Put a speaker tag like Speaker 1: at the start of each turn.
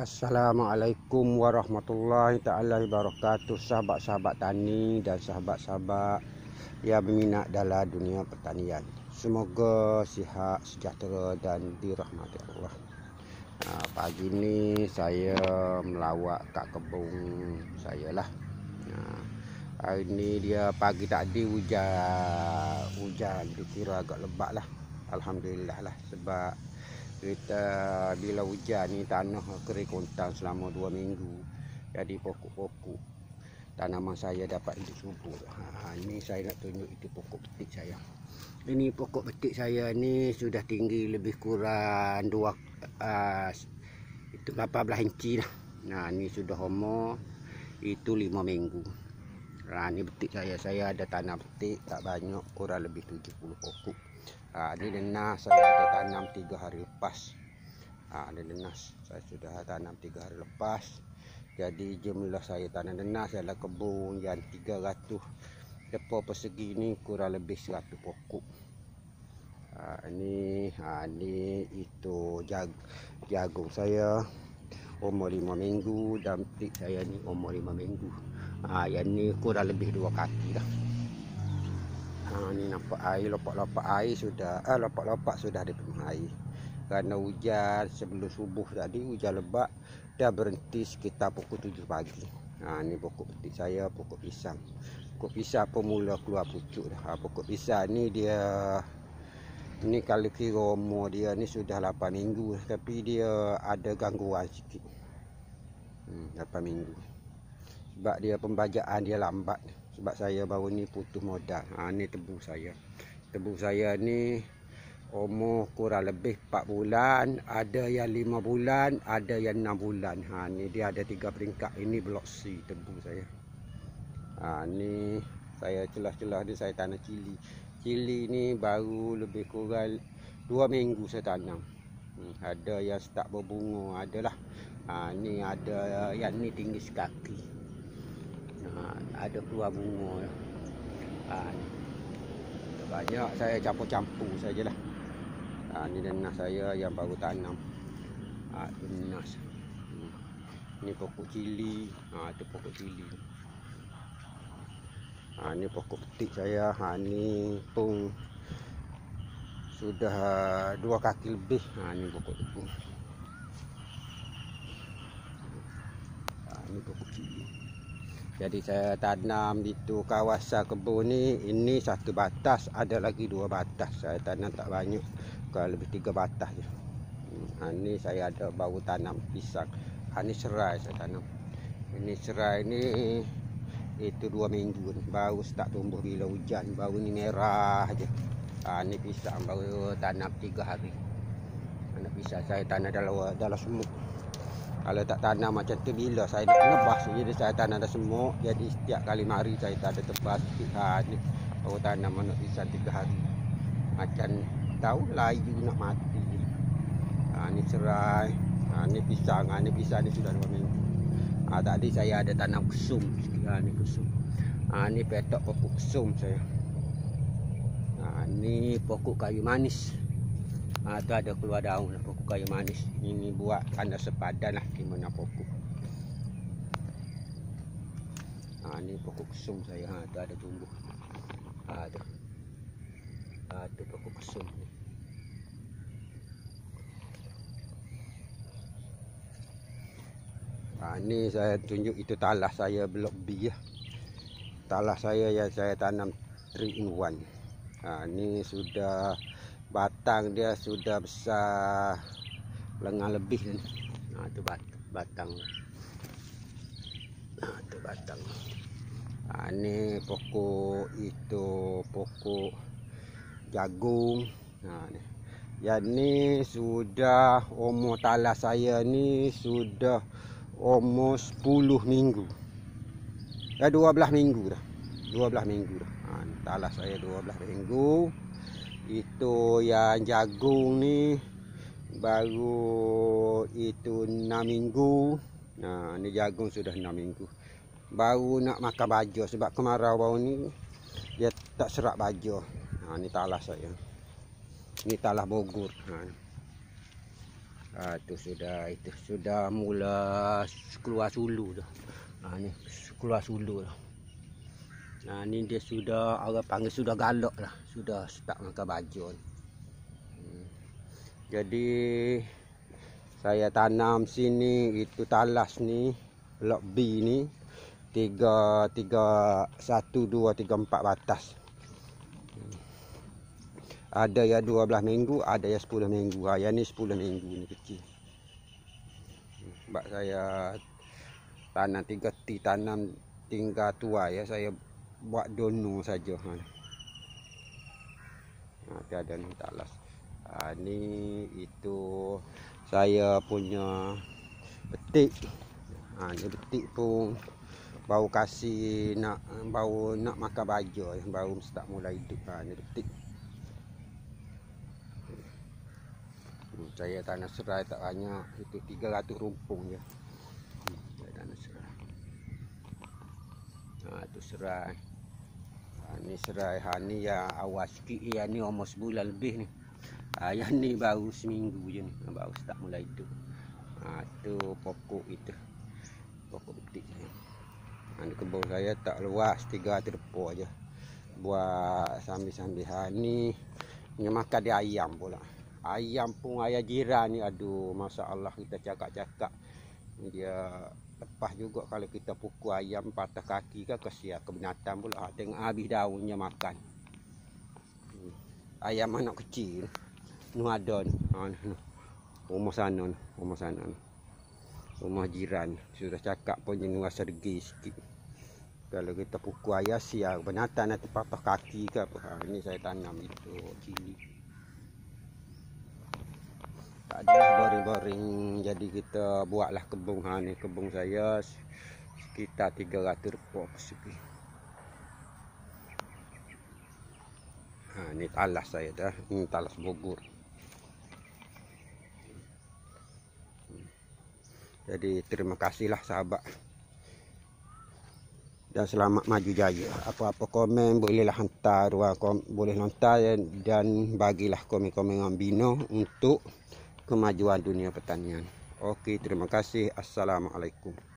Speaker 1: Assalamualaikum warahmatullahi taala wabarakatuh sahabat-sahabat tani dan sahabat-sahabat yang berminat dalam dunia pertanian. Semoga sihat, sejahtera dan dirahmati Allah. Ha, pagi ini saya melawat kat kebun saya lah. Ha, hari ni dia pagi tadi hujan hujan dikira agak lebat lah. Alhamdulillah lah sebab kita bila hujan ni tanah kering kontang selama dua minggu jadi pokok-pokok tanaman saya dapat hidup subur ha, ha, ini saya nak tunjuk itu pokok betik saya ini pokok betik saya ni sudah tinggi lebih kurang dua uh, itu 18 inci lah nah ha, ini sudah homo itu lima minggu nah ini betik saya saya ada tanah betik tak banyak kurang lebih tujuh puluh pokok Ha, ah, ini nenas saya ada tanam tiga hari lepas. ha, ah, ini nenas saya sudah tanam tiga hari lepas. Jadi jumlah saya tanam denas dalam kebun yang tiga 300 Depo persegi ini kurang lebih satu pokok. Ha, ini ha, ini itu jag jagung saya umur lima minggu dan tik saya ni umur lima minggu ha, yang ni kurang lebih dua kaki dah ha, ni nampak air lopak-lopak air sudah ah ha, lopak-lopak sudah di penuh air kerana hujan sebelum subuh tadi hujan lebat dah berhenti sekitar pukul 7 pagi ha, ni pokok petik saya pokok pisang pokok pisang pemula keluar pucuk dah ha, pokok pisang ni dia ni kalau kira umur dia ni sudah 8 minggu tapi dia ada gangguan sikit hmm, 8 minggu sebab dia pembajaan dia lambat sebab saya baru ni putus modal ha, ni tebu saya tebu saya ni umur kurang lebih 4 bulan ada yang 5 bulan ada yang 6 bulan ha, ni dia ada 3 peringkat ini blok C tebu saya ha, ni saya celah-celah dia saya tanah cili cili ni baru lebih kurang 2 minggu saya tanam hmm, ada yang start berbunga adalah ha, ni ada yang ni tinggi sekali. Ah, ada keluar bunga ha, ni. banyak saya campur-campur sajalah ha, ah, ni nenas saya yang baru tanam ha, ah, tu ni pokok cili ha, tu pokok cili ha, ni pokok petik saya ha, ni pun sudah dua kaki lebih ha, ni pokok tepung ha, ni pokok cili jadi saya tanam itu kawasan kebun ni Ini satu batas Ada lagi dua batas Saya tanam tak banyak kalau lebih tiga batas je ha, hmm, ah, Ini saya ada bau tanam pisang ha, ah, Ini serai saya tanam Ini serai ni Itu dua minggu ni Baru start tumbuh bila hujan Baru ni merah je ha, ah, Ini pisang baru tanam tiga hari Anak pisang saya tanam dalam, dalam sumur. Kalau tak tanam macam tu bila saya nak nebas saja dia saya tanam ada semua. Jadi setiap kali mari saya tak ada tempat sikit ha ni. Baru tanam anak pisang tiga hari. Macam tahu layu nak mati. Ha ni cerai. Ha ni pisang, ha ni pisang ni sudah 2 minggu. Ha tadi saya ada tanam kusum. Ha ni kusum. Ha ni petak pokok kusum saya. Ha ni pokok kayu manis ha, ada keluar daun lah, pokok kayu manis ini buat tanda sepadan lah di mana pokok ha, ni pokok kesum saya ha, tu ada tumbuh ha, Ada Ha, tu pokok kesum ni ha, ni saya tunjuk itu talah saya blok B ya. talah saya yang saya tanam 3 in 1 ha, ni sudah batang dia sudah besar lengan lebih ni. Ha tu batang. Ha ah, tu batang. Ha ni pokok itu pokok jagung. Ha ni. Ya ni sudah umur talas saya ni sudah umur 10 eh, minggu. Dah 12 minggu dah. 12 minggu dah. Ha talas saya 12 minggu itu yang jagung ni baru itu 6 minggu nah ni jagung sudah 6 minggu baru nak makan baja sebab kemarau baru ni dia tak serap baja nah ni talas saya ni talas bogor ha. ha itu sudah itu sudah mula keluar sulu dah ha ni keluar sulu dah Nah ha, ni dia sudah orang panggil sudah galak lah. Sudah start makan baju ni. Hmm. Jadi saya tanam sini itu talas ni blok B ni satu dua tiga empat batas. Hmm. Ada ya 12 minggu, ada ya sepuluh minggu. Ha, yang ni 10 minggu ni kecil. Hmm. Sebab saya tanam 3 ti tanam tinggal tua ya saya buat donor saja ha. Ha tiada ni tak Ha, ni itu saya punya petik. Ha ni petik pun bau kasih nak bau nak makan baja baru start mula hidup ha ni petik. Hmm, saya tanah serai tak banyak Itu 300 rumpung je hmm, Saya tanah serai Haa tu serai ni serai ha ni yang awal sikit ya ni umur sebulan lebih ni. Ha yang ni baru seminggu je ni ha, baru start mula hidup. Ha tu pokok itu. Pokok betik ni. Ha di kebun saya tak luas 300 depo aja. Buat sambil-sambil ha ni dia makan dia ayam pula. Ayam pun ayah jiran ni aduh masya-Allah kita cakap-cakap dia lepas juga kalau kita pukul ayam patah kaki ke kesia ke binatang pula ah, tengok habis daunnya makan hmm. ayam anak kecil nu ada ah, rumah sana rumah sana rumah jiran sudah cakap pun ni rasa degi sikit kalau kita pukul ayam sia binatang nanti patah kaki ke apa ini ah, saya tanam itu cili tak ada boring-boring Jadi kita buatlah kebun ha, ni Kebun saya Sekitar 300 repot persegi ha, Ni talas saya dah Ini talas bogor Jadi terima kasihlah sahabat dan selamat maju jaya. Apa-apa komen bolehlah hantar ruang kom boleh hantar dan bagilah komen-komen yang bina untuk kemajuan dunia pertanian. Okey, terima kasih. Assalamualaikum.